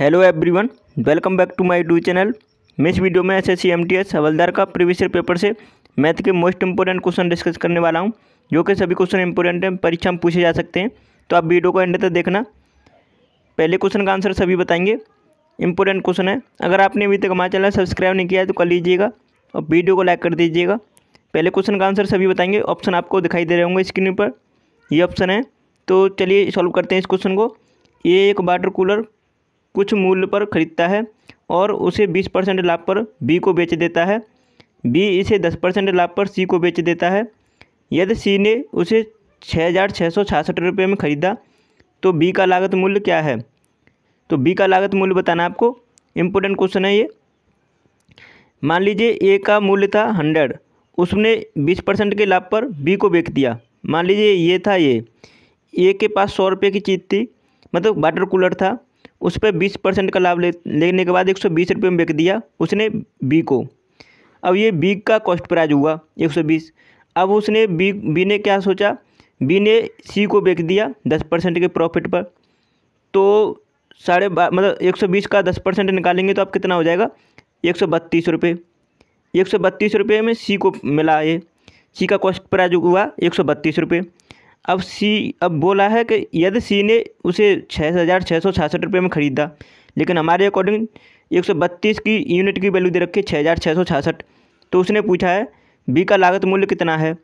hello everyone welcome back to my YouTube channel मैं इस video में एस एस सी हवलदार का प्रीवियस पेपर से मैथ के मोस्ट इंपोर्टेंट क्वेश्चन डिस्कस करने वाला हूं जो कि सभी क्वेश्चन इंपॉर्टेंट हैं परीक्षा में पूछे जा सकते हैं तो आप वीडियो को एंड तक देखना पहले क्वेश्चन का आंसर सभी बताएंगे इंपॉर्टेंट क्वेश्चन है अगर आपने अभी तक हमारा चैनल सब्सक्राइब नहीं किया है तो कर लीजिएगा और वीडियो को लाइक कर दीजिएगा पहले क्वेश्चन का आंसर सभी बताएंगे ऑप्शन आपको दिखाई दे रहे होंगे स्क्रीन पर ये ऑप्शन है तो चलिए सॉल्व करते हैं इस क्वेश्चन को ये एक वाटर कूलर कुछ मूल्य पर खरीदता है और उसे बीस परसेंट लाभ पर बी को बेच देता है बी इसे दस परसेंट लाभ पर सी को बेच देता है यदि सी ने उसे छः हज़ार छः सौ छासठ रुपये में ख़रीदा तो बी का लागत मूल्य क्या है तो बी का लागत मूल्य बताना आपको इम्पोर्टेंट क्वेश्चन है ये मान लीजिए ए का मूल्य था हंड्रेड उसने बीस परसेंट के लाभ पर बी को बेच दिया मान लीजिए ये था ये ए के पास सौ रुपये की चीज़ थी मतलब वाटर कूलर था उस पर बीस परसेंट का लाभ लेने के बाद एक सौ बीस रुपये में बेच दिया उसने बी को अब ये बी का कॉस्ट प्राइज हुआ एक सौ बीस अब उसने बी बी ने क्या सोचा बी ने सी को बेच दिया दस परसेंट के प्रॉफिट पर तो साढ़े मतलब एक सौ बीस का दस परसेंट निकालेंगे तो आप कितना हो जाएगा एक सौ बत्तीस रुपये एक सौ बत्तीस रुपये में सी को मिला ये सी का कॉस्ट प्राइज हुआ एक सौ बत्तीस रुपये अब सी अब बोला है कि यदि सी ने उसे छः हज़ार छः सौ छियासठ रुपये में ख़रीदा लेकिन हमारे अकॉर्डिंग एक सौ बत्तीस की यूनिट की वैल्यू दे रखी है छः हज़ार छः सौ छियासठ तो उसने पूछा है बी का लागत मूल्य कितना है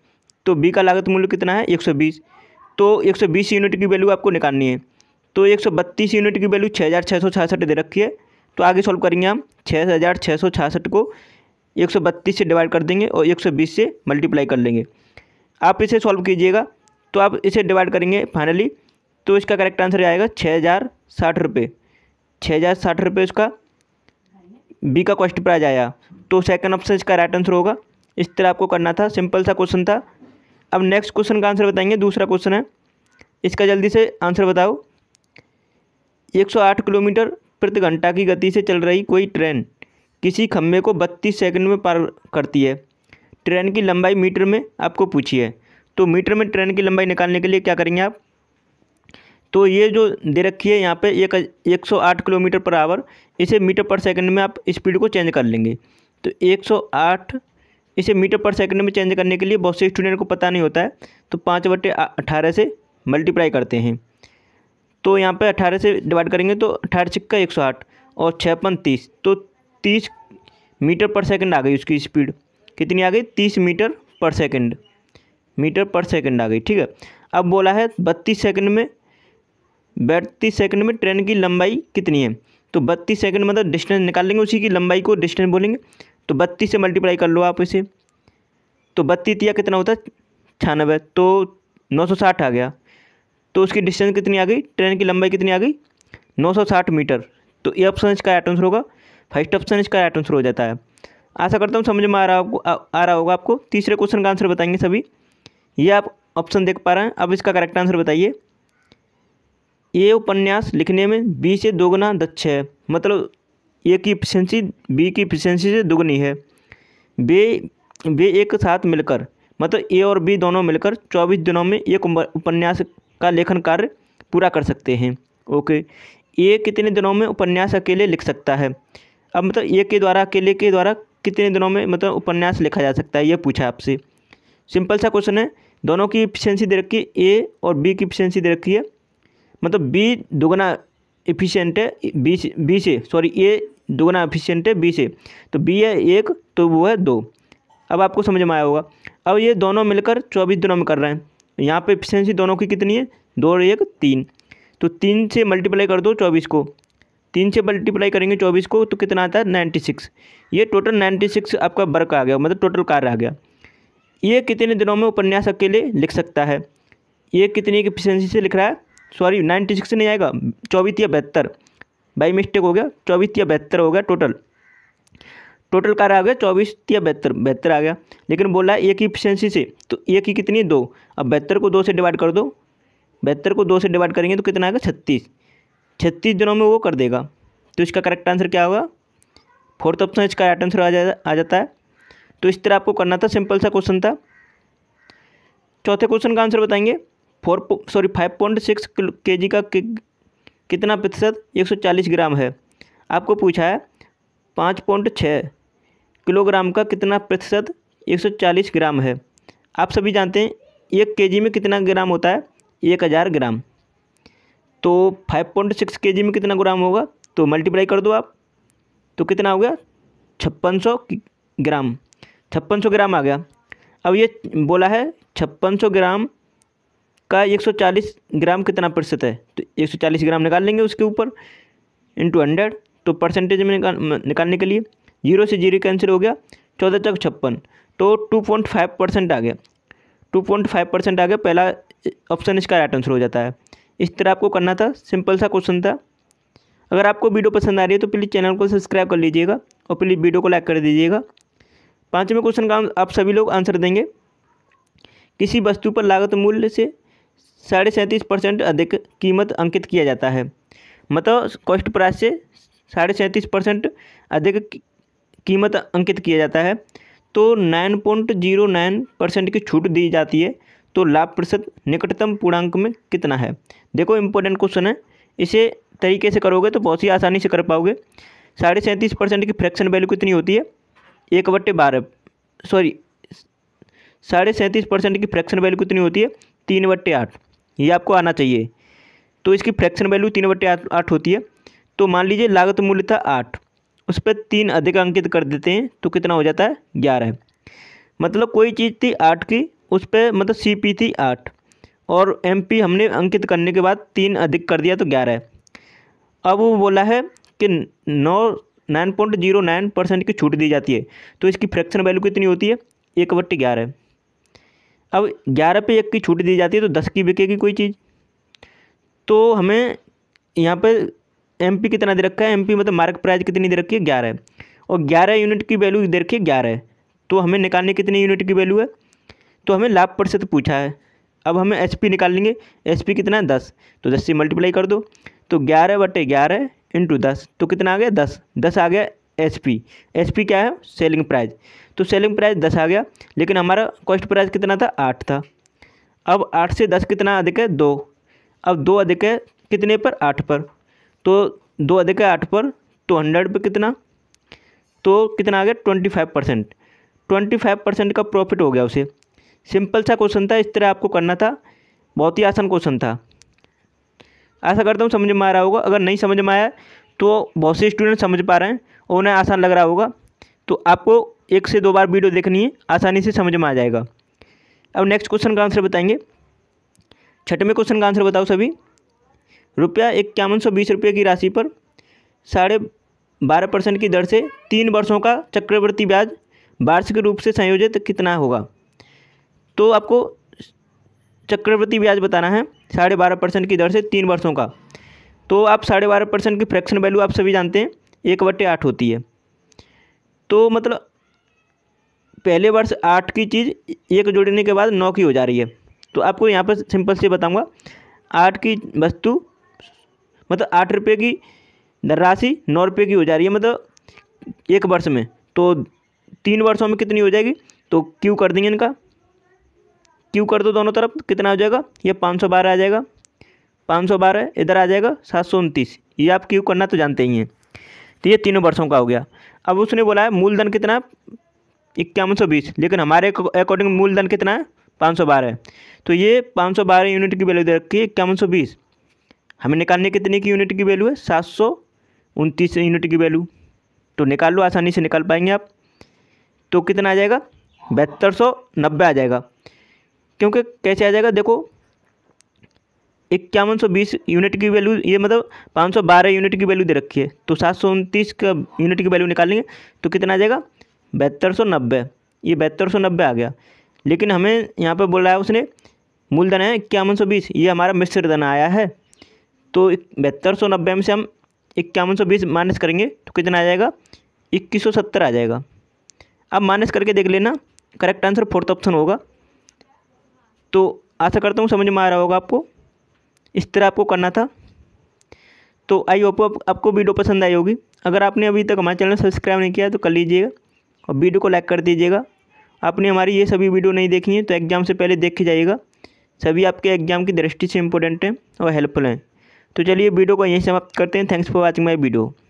तो बी का लागत मूल्य कितना है एक सौ बीस तो एक सौ बीस यूनिट की वैल्यू आपको निकालनी है तो एक सौ बत्तीस यूनिट की वैल्यू छः हज़ार छः सौ छियासठ दे रखी है तो आगे सॉल्व करेंगे हम छः हज़ार छः सौ छियासठ को एक सौ बत्तीस से डिवाइड कर देंगे और एक सौ बीस से मल्टीप्लाई कर लेंगे आप इसे सॉल्व कीजिएगा तो आप इसे डिवाइड करेंगे फाइनली तो इसका करेक्ट आंसर आएगा छः हज़ार साठ रुपये छः हज़ार साठ रुपये उसका बी का कॉस्ट प्राइज आया तो सेकंड ऑप्शन इसका राइट आंसर होगा इस तरह आपको करना था सिंपल सा क्वेश्चन था अब नेक्स्ट क्वेश्चन का आंसर बताएंगे दूसरा क्वेश्चन है इसका जल्दी से आंसर बताओ एक किलोमीटर प्रति घंटा की गति से चल रही कोई ट्रेन किसी खम्भे को बत्तीस सेकंड में पार करती है ट्रेन की लंबाई मीटर में आपको पूछी है तो मीटर में ट्रेन की लंबाई निकालने के लिए क्या करेंगे आप तो ये जो दे रखी है यहाँ पे एक एक सौ आठ किलोमीटर पर आवर इसे मीटर पर सेकंड में आप स्पीड को चेंज कर लेंगे तो एक सौ आठ इसे मीटर पर सेकंड में चेंज करने के लिए बहुत से स्टूडेंट को पता नहीं होता है तो पाँच बटे अठारह से मल्टीप्लाई करते हैं तो यहाँ पे अठारह से डिवाइड करेंगे तो अठारह छिक्का एक सौ आठ और छप्पन तीस तो तीस मीटर पर सेकेंड आ गई उसकी स्पीड कितनी आ गई तीस मीटर पर सेकेंड मीटर पर सेकंड आ गई ठीक है अब बोला है बत्तीस सेकंड में बत्तीस सेकंड में ट्रेन की लंबाई कितनी है तो बत्तीस सेकंड मतलब डिस्टेंस निकाल लेंगे उसी की लंबाई को डिस्टेंस बोलेंगे तो बत्तीस से मल्टीप्लाई कर लो आप इसे तो बत्तीस या कितना होता है छियानबे तो नौ सौ साठ आ गया तो उसकी डिस्टेंस कितनी आ गई ट्रेन की लंबाई कितनी आ गई नौ सौ साठ मीटर तो ये ऑप्शन इसका राइट आंसर होगा फर्स्ट ऑप्शन इसका राइट आंसर हो जाता है आशा करता हूँ समझ में आ रहा आपको आ रहा होगा आपको तीसरे क्वेश्चन का आंसर बताएंगे सभी ये आप ऑप्शन देख पा रहे हैं अब इसका करेक्ट आंसर बताइए ये उपन्यास लिखने में बी से दोगुना दक्ष है मतलब ए की इफिशेंसी बी की इफिशेंसी से दोगुनी है बे वे एक साथ मिलकर मतलब ए और बी दोनों मिलकर चौबीस दिनों में एक उपन्यास का लेखन कार्य पूरा कर सकते हैं ओके ए कितने दिनों में उपन्यास अकेले लिख सकता है अब मतलब ए के द्वारा अकेले के द्वारा कितने दिनों में मतलब उपन्यास लिखा जा सकता है ये पूछा आपसे सिंपल सा क्वेश्चन है दोनों की इफिशियंसी दे रखी है ए और बी की इफिशियंसी दे रखी है मतलब बी दोगुना इफिशियंट है बी से बी से सॉरी ए दोगुना इफिशियंट है बी से तो बी है एक तो वो है दो अब आपको समझ में आया होगा अब ये दोनों मिलकर चौबीस दिनों में कर रहे हैं तो यहाँ पे इफिशियंसी दोनों की कितनी है दो और एक तीन तो तीन से मल्टीप्लाई कर दो चौबीस को तीन से मल्टीप्लाई करेंगे चौबीस को तो कितना आता है नाइन्टी सिक्स ये टोटल नाइन्टी सिक्स आपका वर्क आ गया मतलब टोटल कार्य आ गया ये कितने दिनों में उपन्यास अकेले लिख सकता है ये कितनी एक एफिशिएंसी से लिख रहा है सॉरी नाइन्टी सिक्स नहीं आएगा चौबीस या बहत्तर बाई मिस्टेक हो गया चौबीस या बहत्तर हो गया टोटल टोटल कार आ गया चौबीस या बहत्तर बहत्तर आ गया लेकिन बोला है एक ही एफिशेंसी से तो एक ही कितनी दो अब बहत्तर को दो से डिवाइड कर दो बहत्तर को दो से डिवाइड करेंगे तो कितना आएगा छत्तीस छत्तीस दिनों में वो कर देगा तो इसका करेक्ट आंसर क्या होगा फोर्थ ऑप्शन इसका राइट आंसर आ आ जाता है तो इस तरह आपको करना था सिंपल सा क्वेश्चन था चौथे क्वेश्चन का आंसर बताएंगे four sorry five point six K G का कि, कितना प्रतिशत एक सौ चालीस ग्राम है आपको पूछा है पाँच पॉइंट छः किलोग्राम का कितना प्रतिशत एक सौ चालीस ग्राम है आप सभी जानते हैं एक के में कितना ग्राम होता है एक हज़ार ग्राम तो फाइव पॉइंट सिक्स के में कितना ग्राम होगा तो मल्टीप्लाई कर दो आप तो कितना हो गया छप्पन सौ ग्राम छप्पन सौ ग्राम आ गया अब ये बोला है छप्पन सौ ग्राम का एक सौ चालीस ग्राम कितना प्रतिशत है तो एक सौ चालीस ग्राम निकाल लेंगे उसके ऊपर इंटू हंड्रेड तो परसेंटेज में निकाल निकालने के लिए जीरो से जीरो कैंसिल हो गया चौदह चौक छप्पन तो टू पॉइंट फाइव परसेंट आ गया टू पॉइंट फाइव परसेंट आ गया पहला ऑप्शन इसका राइट आंसर हो जाता है इस तरह आपको करना था सिंपल सा क्वेश्चन था अगर आपको वीडियो पसंद आ रही है तो प्लीज़ चैनल को सब्सक्राइब कर लीजिएगा और प्लीज़ वीडियो को लाइक कर दीजिएगा पाँचवें क्वेश्चन का आप सभी लोग आंसर देंगे किसी वस्तु पर लागत मूल्य से साढ़े सैंतीस परसेंट अधिक कीमत अंकित किया जाता है मतलब कॉस्ट प्राइस से साढ़े सैंतीस परसेंट अधिक कीमत अंकित किया जाता है तो nine point zero nine percent की छूट दी जाती है तो लाभ प्रतिशत निकटतम पूर्णांक में कितना है देखो इंपॉर्टेंट क्वेश्चन है इसे तरीके से करोगे तो बहुत ही आसानी से कर पाओगे साढ़े सैंतीस परसेंट की फ्रैक्शन वैल्यू कितनी होती है एक बट्टे बारह सॉरी साढ़े सैंतीस परसेंट की फ्रैक्शन वैल्यू कितनी होती है तीन बट्टे आठ ये आपको आना चाहिए तो इसकी फ्रैक्शन वैल्यू तीन बट्टे आठ आठ होती है तो मान लीजिए लागत मूल्य था आठ उस पर तीन अधिक अंकित कर देते हैं तो कितना हो जाता है ग्यारह मतलब कोई चीज़ थी आठ की उस पर मतलब सी पी थी आठ और एम पी हमने अंकित करने के बाद तीन अधिक कर दिया तो ग्यारह अब वो बोला है कि नौ nine point zero nine percent की छूट दी जाती है तो इसकी फ्रैक्शन वैल्यू कितनी होती है एक बट्टी ग्यारह अब ग्यारह पे एक की छूट दी जाती है तो दस की बिकेगी कोई चीज़ तो हमें यहाँ पर एम पी कितना दे रखा है एम पी मतलब मार्क प्राइज कितनी दे रखी है ग्यारह और ग्यारह यूनिट की वैल्यू दे रखी है ग्यारह तो हमें निकालने कितनी यूनिट की वैल्यू है तो हमें लाभ प्रतिशत पूछा है अब हमें एच पी निकाल लेंगे एच पी कितना है दस तो दस से मल्टीप्लाई कर दो तो ग्यारह बटे ग्यारह इंटू दस तो कितना आ गया दस दस आ गया एच पी एच पी क्या है सेलिंग प्राइस तो सेलिंग प्राइस दस आ गया लेकिन हमारा कॉस्ट प्राइस कितना था आठ था अब आठ से दस कितना अधिक है दो अब दो अधिक है कितने पर आठ पर तो दो अधिक है आठ पर तो हंड्रेड पर कितना तो कितना आ गया twenty five percent twenty five percent का प्रॉफिट हो गया उसे सिंपल सा क्वेश्चन था इस तरह आपको करना था बहुत ही आसान क्वेश्चन था ऐसा करता हूँ समझ में आ रहा होगा अगर नहीं समझ में आया तो बहुत से स्टूडेंट समझ पा रहे हैं और उन्हें आसान लग रहा होगा तो आपको एक से दो बार वीडियो देखनी है आसानी से समझ में आ जाएगा अब नेक्स्ट क्वेश्चन का आंसर बताएंगे छठवें क्वेश्चन का आंसर बताओ सभी रुपया इक्यावन सौ बीस रुपये की राशि पर साढ़े बारह परसेंट की दर से तीन वर्षों का चक्रवर्ती ब्याज वार्षिक रूप से संयोजित कितना होगा तो आपको चक्रवृद्धि ब्याज बताना है साढ़े बारह परसेंट की दर से तीन वर्षों का तो आप साढ़े बारह परसेंट की फ्रैक्शन वैल्यू आप सभी जानते हैं एक बट्टे आठ होती है तो मतलब पहले वर्ष आठ की चीज़ एक जोड़ने के बाद नौ की हो जा रही है तो आपको यहाँ पर सिंपल से बताऊँगा आठ की वस्तु मतलब आठ रुपये की राशि नौ रुपये की हो जा रही है मतलब एक वर्ष में तो तीन वर्षों में कितनी हो जाएगी तो क्यों कर देंगे इनका क्यू कर दो दोनों तरफ कितना हो जाएगा ये पाँच सौ बारह आ जाएगा पाँच सौ बारह इधर आ जाएगा सात सौ उनतीस ये आप क्यू करना तो जानते ही हैं तो ये तीनों वर्षों का हो गया अब उसने बोला है मूलधन कितना इक्यावन सौ बीस लेकिन हमारे अकॉर्डिंग मूलधन कितना है पाँच सौ बारह तो ये पाँच सौ बारह यूनिट की वैल्यू दे रखी है इक्यावन सौ बीस हमें निकालने कितने की यूनिट की वैल्यू है सात सौ उनतीस यूनिट की वैल्यू तो निकाल लो आसानी से निकाल पाएंगे आप तो कितना आ जाएगा बहत्तर सौ नब्बे आ जाएगा क्योंकि कैसे आ जाएगा देखो इक्यावन सौ बीस यूनिट की वैल्यू ये मतलब पाँच सौ बारह यूनिट की वैल्यू दे रखी है तो सात सौ उनतीस का यूनिट की वैल्यू निकालेंगे तो कितना आ जाएगा बहत्तर सौ नब्बे ये बहत्तर सौ नब्बे आ गया लेकिन हमें यहाँ पर रहा है उसने मूलधन है इक्यावन सौ बीस ये हमारा मिश्र धन आया है तो बहत्तर सौ नब्बे में से हम इक्यावन सौ बीस माइनस करेंगे तो कितना आ जाएगा इक्कीस सौ सत्तर आ जाएगा अब माइनस करके देख लेना करेक्ट आंसर फोर्थ ऑप्शन होगा तो आशा करता हूँ समझ में आ रहा होगा आपको इस तरह आपको करना था तो आई होप आप, आपको वीडियो पसंद आई होगी अगर आपने अभी तक हमारे चैनल सब्सक्राइब नहीं किया तो कर लीजिएगा और वीडियो को लाइक कर दीजिएगा आपने हमारी ये सभी वीडियो नहीं देखी है तो एग्ज़ाम से पहले देख के जाइएगा सभी आपके एग्ज़ाम की दृष्टि से इंपॉर्टेंट हैं और हेल्पफुल हैं तो चलिए वीडियो को यहीं समाप्त करते हैं thanks for watching my video